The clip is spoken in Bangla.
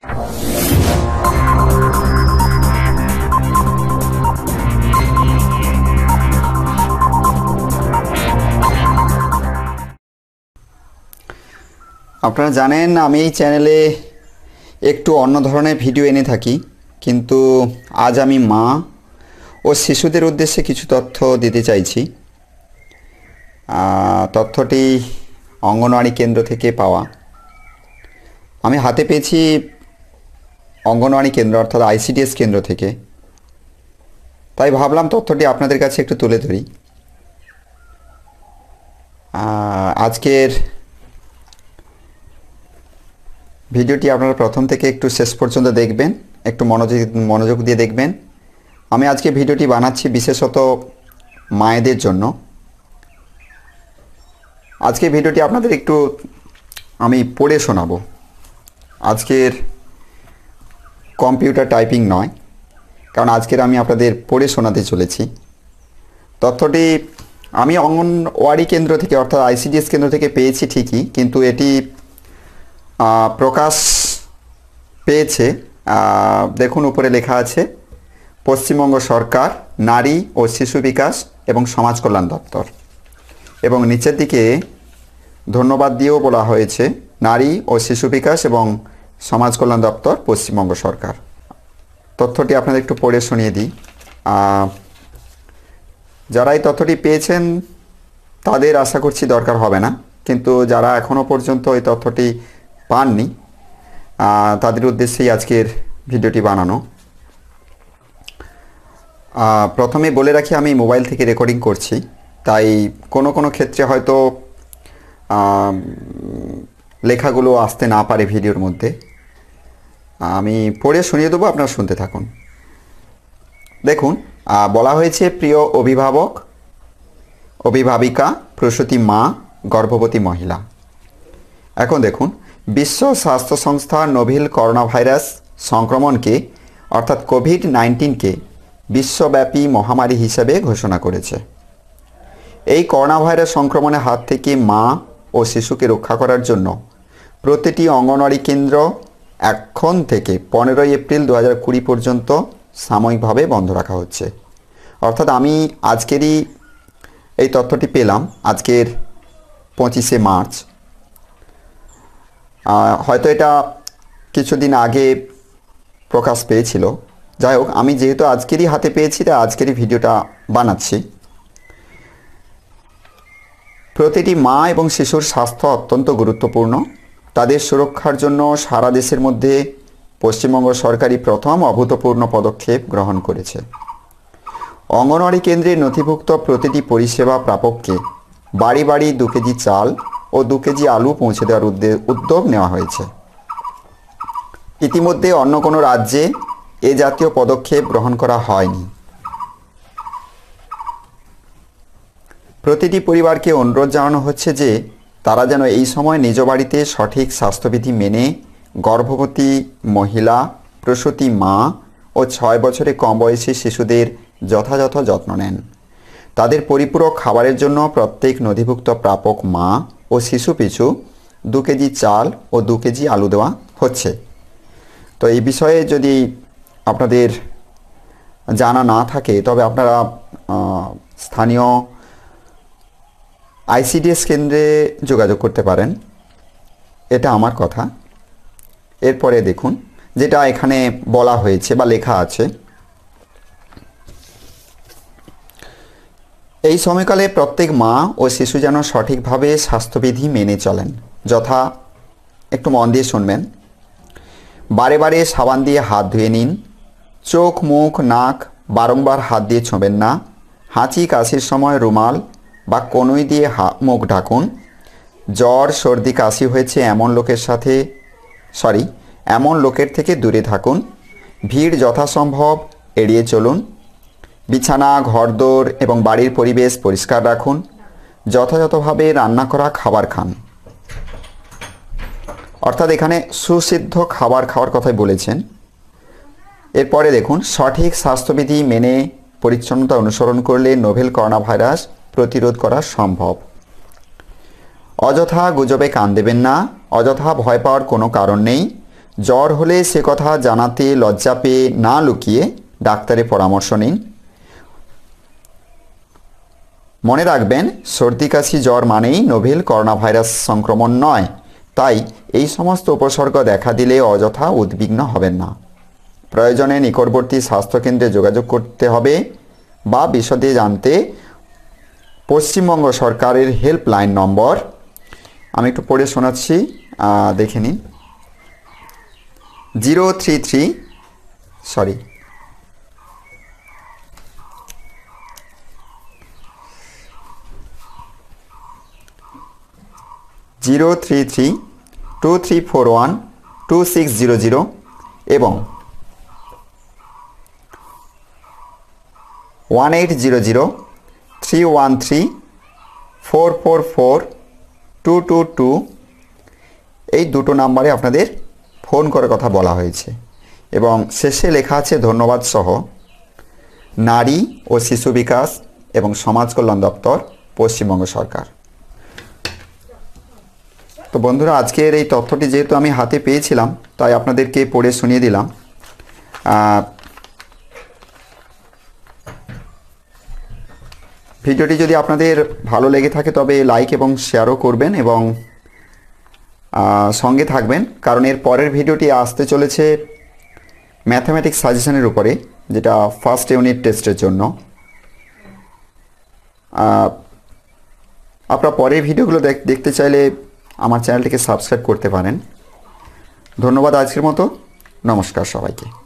আপনারা জানেন আমি এই চ্যানেলে একটু অন্য ধরনের ভিডিও এনে থাকি কিন্তু আজ আমি মা ও শিশুদের উদ্দেশ্যে কিছু তথ্য দিতে চাইছি তথ্যটি অঙ্গনওয়াড়ি কেন্দ্র থেকে পাওয়া আমি হাতে পেয়েছি অঙ্গনওয়াড়ি কেন্দ্র অর্থাৎ আইসিডিএস কেন্দ্র থেকে তাই ভাবলাম তথ্যটি আপনাদের কাছে একটু তুলে ধরি আজকের ভিডিওটি আপনারা প্রথম থেকে একটু শেষ পর্যন্ত দেখবেন একটু মনোযোগ মনোযোগ দিয়ে দেখবেন আমি আজকে ভিডিওটি বানাচ্ছি বিশেষত মায়েদের জন্য আজকে ভিডিওটি আপনাদের একটু আমি পড়ে শোনাবো আজকের কম্পিউটার টাইপিং নয় কারণ আজকের আমি আপনাদের পড়ে শোনাতে চলেছি তথ্যটি আমি অঙ্গনওয়াড়ি কেন্দ্র থেকে অর্থাৎ আইসিডিএস কেন্দ্র থেকে পেয়েছি ঠিকই কিন্তু এটি প্রকাশ পেয়েছে দেখুন উপরে লেখা আছে পশ্চিমবঙ্গ সরকার নারী ও শিশু বিকাশ এবং সমাজ কল্যাণ দপ্তর এবং নিচের দিকে ধন্যবাদ দিয়েও বলা হয়েছে নারী ও শিশু বিকাশ এবং সমাজ কল্যাণ দপ্তর পশ্চিমবঙ্গ সরকার তথ্যটি আপনাদের একটু পড়ে শুনিয়ে দিই যারা এই তথ্যটি পেয়েছেন তাদের আশা করছি দরকার হবে না কিন্তু যারা এখনও পর্যন্ত এই তথ্যটি পাননি তাদের উদ্দেশ্যেই আজকের ভিডিওটি বানানো প্রথমে বলে রাখি আমি মোবাইল থেকে রেকর্ডিং করছি তাই কোনো কোনো ক্ষেত্রে হয়তো লেখাগুলো আসতে না পারে ভিডিওর মধ্যে আমি পড়ে শুনিয়ে দেবো আপনারা শুনতে থাকুন দেখুন বলা হয়েছে প্রিয় অভিভাবক অভিভাবিকা প্রসূতি মা গর্ভবতী মহিলা এখন দেখুন বিশ্ব স্বাস্থ্য সংস্থা নভিল করোনা ভাইরাস সংক্রমণকে অর্থাৎ কোভিড নাইন্টিনকে বিশ্বব্যাপী মহামারী হিসেবে ঘোষণা করেছে এই করোনা ভাইরাস সংক্রমণের হাত থেকে মা ও শিশুকে রক্ষা করার জন্য প্রতিটি অঙ্গনওয়াড়ি কেন্দ্র এখন থেকে পনেরোই এপ্রিল দু হাজার কুড়ি পর্যন্ত সাময়িকভাবে বন্ধ রাখা হচ্ছে অর্থাৎ আমি আজকেরই এই তথ্যটি পেলাম আজকের পঁচিশে মার্চ হয়তো এটা কিছুদিন আগে প্রকাশ পেয়েছিল যাই হোক আমি যেহেতু আজকেরই হাতে পেয়েছি তাই আজকেরই ভিডিওটা বানাচ্ছি প্রতিটি মা এবং শিশুর স্বাস্থ্য অত্যন্ত গুরুত্বপূর্ণ তাদের সুরক্ষার জন্য সারা দেশের মধ্যে পশ্চিমবঙ্গ সরকারই প্রথম অভূতপূর্ণ পদক্ষেপ গ্রহণ করেছে অঙ্গনওয়াড়ি কেন্দ্রে নথিভুক্ত প্রতিটি পরিষেবা প্রাপককে বাড়ি বাড়ি দু কেজি চাল ও দু কেজি আলু পৌঁছে দেওয়ার উদ্যোগ নেওয়া হয়েছে ইতিমধ্যে অন্য কোনো রাজ্যে এ জাতীয় পদক্ষেপ গ্রহণ করা হয়নি প্রতিটি পরিবারকে অনুরোধ জানানো হচ্ছে যে তারা যেন এই সময় নিজ বাড়িতে সঠিক স্বাস্থ্যবিধি মেনে গর্ভবতী মহিলা প্রসূতি মা ও ছয় বছরে কম বয়সী শিশুদের যথাযথ যত্ন নেন তাদের পরিপূরক খাবারের জন্য প্রত্যেক নথিভুক্ত প্রাপক মা ও শিশু পিছু দু কেজি চাল ও দু কেজি আলু দেওয়া হচ্ছে তো এই বিষয়ে যদি আপনাদের জানা না থাকে তবে আপনারা স্থানীয় আইসিডিএস কেন্দ্রে যোগাযোগ করতে পারেন এটা আমার কথা এরপরে দেখুন যেটা এখানে বলা হয়েছে বা লেখা আছে এই সময়কালে প্রত্যেক মা ও শিশু যেন সঠিকভাবে স্বাস্থ্যবিধি মেনে চলেন যথা একটু মন দিয়ে শুনবেন বারে বারে সাবান দিয়ে হাত ধুয়ে নিন চোখ মুখ নাক বারংবার হাত দিয়ে ছোঁবেন না হাঁচি কাশির সময় রুমাল বা কনুই দিয়ে হা মুখ ঢাকুন জ্বর সর্দি কাশি হয়েছে এমন লোকের সাথে সরি এমন লোকের থেকে দূরে থাকুন ভিড় যথাসম্ভব এড়িয়ে চলুন বিছানা ঘরদোর এবং বাড়ির পরিবেশ পরিষ্কার রাখুন যথাযথভাবে রান্না করা খাবার খান অর্থাৎ এখানে সুসিদ্ধ খাবার খাওয়ার কথাই বলেছেন এরপরে দেখুন সঠিক স্বাস্থ্যবিধি মেনে পরিচ্ছন্নতা অনুসরণ করলে নোভেল করোনা ভাইরাস প্রতিরোধ করা সম্ভব অযথা গুজবে কান দেবেন না অযথা ভয় পাওয়ার কোনো কারণ নেই জ্বর হলে সে কথা জানাতে লজ্জা পেয়ে না লুকিয়ে ডাক্তারের পরামর্শ নিন মনে রাখবেন সর্দি কাশি জ্বর মানেই নোভেল করোনা ভাইরাস সংক্রমণ নয় তাই এই সমস্ত উপসর্গ দেখা দিলে অযথা উদ্বিগ্ন হবেন না প্রয়োজনে নিকটবর্তী স্বাস্থ্যকেন্দ্রে যোগাযোগ করতে হবে বা বিশদে জানতে পশ্চিমবঙ্গ সরকারের হেল্পলাইন নম্বর আমি একটু পড়ে শোনাচ্ছি দেখে নিন zero three three sorry zero three three two three four one two six zero zero এবং one eight zero zero three one three four four four two two two এই দুটো নাম্বারে আপনাদের ফোন করার কথা বলা হয়েছে এবং শেষে লেখা আছে ধন্যবাদ সহ নারী ও শিশু বিকাশ এবং সমাজ কল্যাণ দপ্তর পশ্চিমবঙ্গ সরকার তো বন্ধুরা আজকের এই তথ্যটি যেহেতু আমি হাতে পেয়েছিলাম তাই আপনাদেরকে পড়ে শুনিয়ে দিলাম ভিডিওটি যদি আপনাদের ভালো লেগে থাকে তবে লাইক এবং শেয়ারও করবেন এবং সঙ্গে থাকবেন কারণ এর পরের ভিডিওটি আসতে চলেছে ম্যাথামেটিক্স সাজেশনের উপরে যেটা ফার্স্ট ইউনিট টেস্টের জন্য আপনার পরের ভিডিওগুলো দেখতে চাইলে আমার চ্যানেলটিকে সাবস্ক্রাইব করতে পারেন ধন্যবাদ আজকের মতো নমস্কার সবাইকে